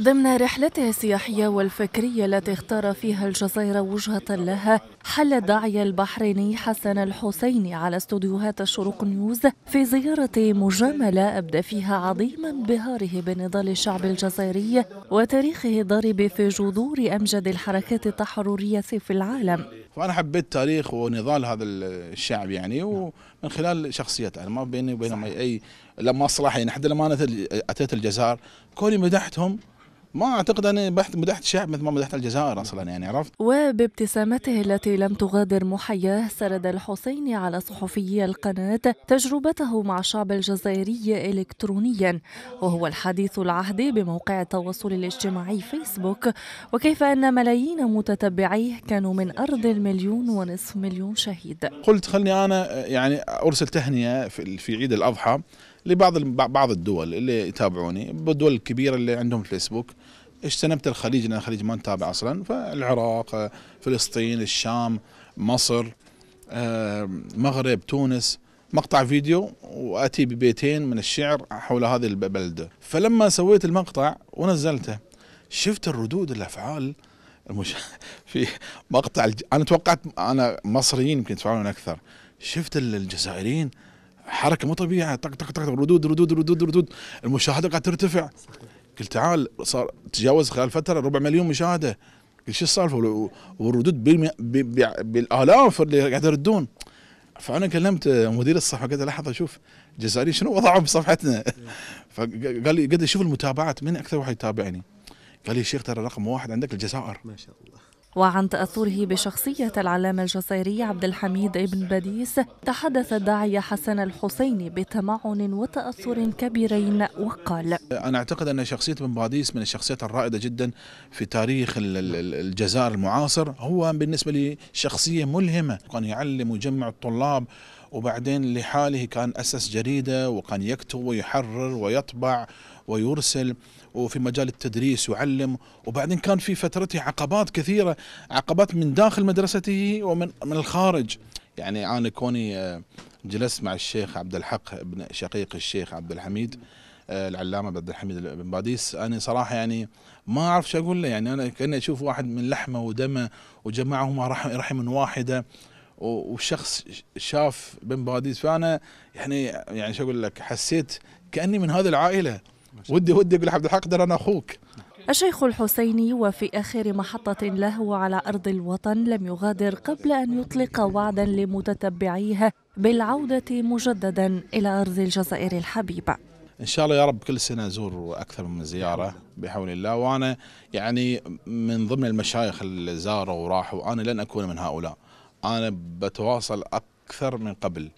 ضمن رحلته السياحية والفكرية التي اختار فيها الجزائر وجهة لها حل الداعية البحريني حسن الحسيني على استوديوهات الشروق نيوز في زيارة مجاملة أبدى فيها عظيم انبهاره بنضال الشعب الجزائري وتاريخه الضارب في جذور أمجد الحركات التحررية في العالم فانا حبيت تاريخ ونضال هذا الشعب يعني ومن خلال شخصيته انا ما بيني وبينهم اي لما اصلح يعني حتى لما انا اتيت الجزائر كوني مدحتهم ما اعتقد اني بحث مدحت الشعب مثل ما مدحت الجزائر اصلا يعني عرفت وبابتسامته التي لم تغادر محياه سرد الحسيني على صحفي القناه تجربته مع الشعب الجزائري الكترونيا وهو الحديث العهد بموقع التواصل الاجتماعي فيسبوك وكيف ان ملايين متتبعيه كانوا من ارض المليون ونصف مليون شهيد قلت خلني انا يعني ارسل تهنئه في عيد الاضحى لبعض بعض الدول اللي يتابعوني الدول الكبيره اللي عندهم فيسبوك اجتنبت الخليج لان الخليج ما نتابع اصلا فالعراق آه، فلسطين الشام مصر آه، مغرب تونس مقطع فيديو واتي ببيتين من الشعر حول هذه البلده فلما سويت المقطع ونزلته شفت الردود الافعال المش... في مقطع الج... انا توقعت انا مصريين يمكن يتفاعلون اكثر شفت الجزائريين حركه مو طبيعيه طق طق طق ردود ردود ردود ردود المشاهده قاعده ترتفع قلت تعال صار تجاوز خلال فتره ربع مليون مشاهده قلت شو السالفه والردود بالالاف اللي قاعد يردون فانا كلمت مدير الصفحه قلت له لحظه شوف الجزائريين شنو وضعه بصفحتنا فقال لي قد شوف المتابعات من اكثر واحد يتابعني قال لي شيخ ترى رقم واحد عندك الجزائر ما شاء الله وعن تأثره بشخصية العلامة الجزائري عبد الحميد ابن باديس تحدث الداعية حسن الحسيني بتمعن وتأثر كبيرين وقال أنا أعتقد أن شخصية ابن باديس من الشخصيات الرائدة جدا في تاريخ الجزائر المعاصر هو بالنسبة لي شخصية ملهمة كان يعلم ويجمع الطلاب وبعدين لحاله كان أسس جريدة وكان يكتب ويحرر ويطبع ويرسل وفي مجال التدريس يعلم وبعدين كان في فترته عقبات كثيرة عقبات من داخل مدرسته ومن من الخارج يعني أنا كوني آه، جلست مع الشيخ عبد الحق ابن شقيق الشيخ عبد الحميد آه، العلامه عبد الحميد بن باديس انا صراحه يعني ما اعرف شو اقول له يعني انا كاني اشوف واحد من لحمه ودمه وجمعهما رحم رحم واحده وشخص شاف بن باديس فانا يعني يعني شو اقول لك حسيت كاني من هذه العائله ودي ودي اقول عبد الحق انا اخوك الشيخ الحسيني وفي آخر محطة له على أرض الوطن لم يغادر قبل أن يطلق وعدا لمتتبعيه بالعودة مجددا إلى أرض الجزائر الحبيبة إن شاء الله يا رب كل سنة أزور أكثر من زيارة بحول الله وأنا يعني من ضمن المشايخ اللي زاروا وراحوا أنا لن أكون من هؤلاء انا بتواصل اكثر من قبل